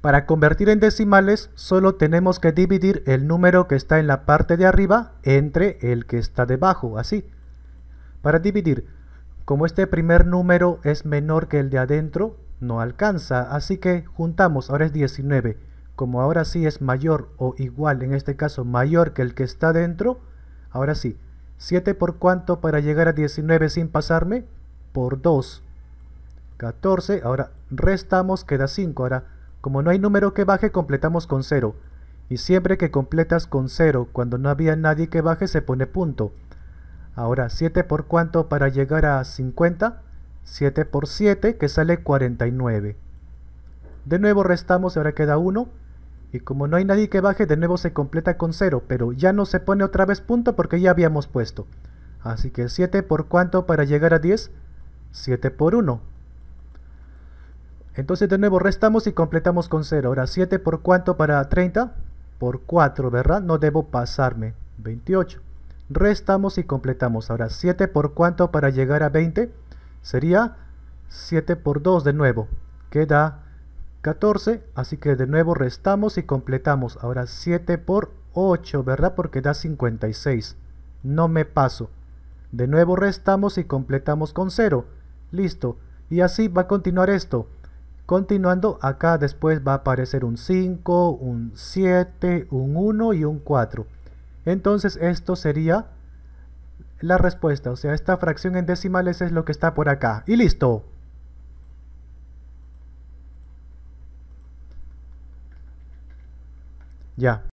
Para convertir en decimales solo tenemos que dividir el número que está en la parte de arriba entre el que está debajo, así. Para dividir, como este primer número es menor que el de adentro, no alcanza, así que juntamos, ahora es 19. Como ahora sí es mayor o igual, en este caso mayor que el que está dentro, ahora sí, 7 por cuánto para llegar a 19 sin pasarme, por 2. 14, ahora restamos, queda 5, ahora como no hay número que baje, completamos con 0. Y siempre que completas con 0, cuando no había nadie que baje, se pone punto. Ahora, 7 por cuánto para llegar a 50? 7 por 7, que sale 49. De nuevo restamos, ahora queda 1. Y como no hay nadie que baje, de nuevo se completa con 0, pero ya no se pone otra vez punto porque ya habíamos puesto. Así que 7 por cuánto para llegar a 10? 7 por 1, entonces de nuevo restamos y completamos con 0. Ahora 7 por cuánto para 30? Por 4, ¿verdad? No debo pasarme. 28. Restamos y completamos. Ahora 7 por cuánto para llegar a 20? Sería 7 por 2 de nuevo. Queda 14. Así que de nuevo restamos y completamos. Ahora 7 por 8, ¿verdad? Porque da 56. No me paso. De nuevo restamos y completamos con 0. Listo. Y así va a continuar esto. Continuando, acá después va a aparecer un 5, un 7, un 1 y un 4. Entonces esto sería la respuesta, o sea, esta fracción en decimales es lo que está por acá. ¡Y listo! Ya.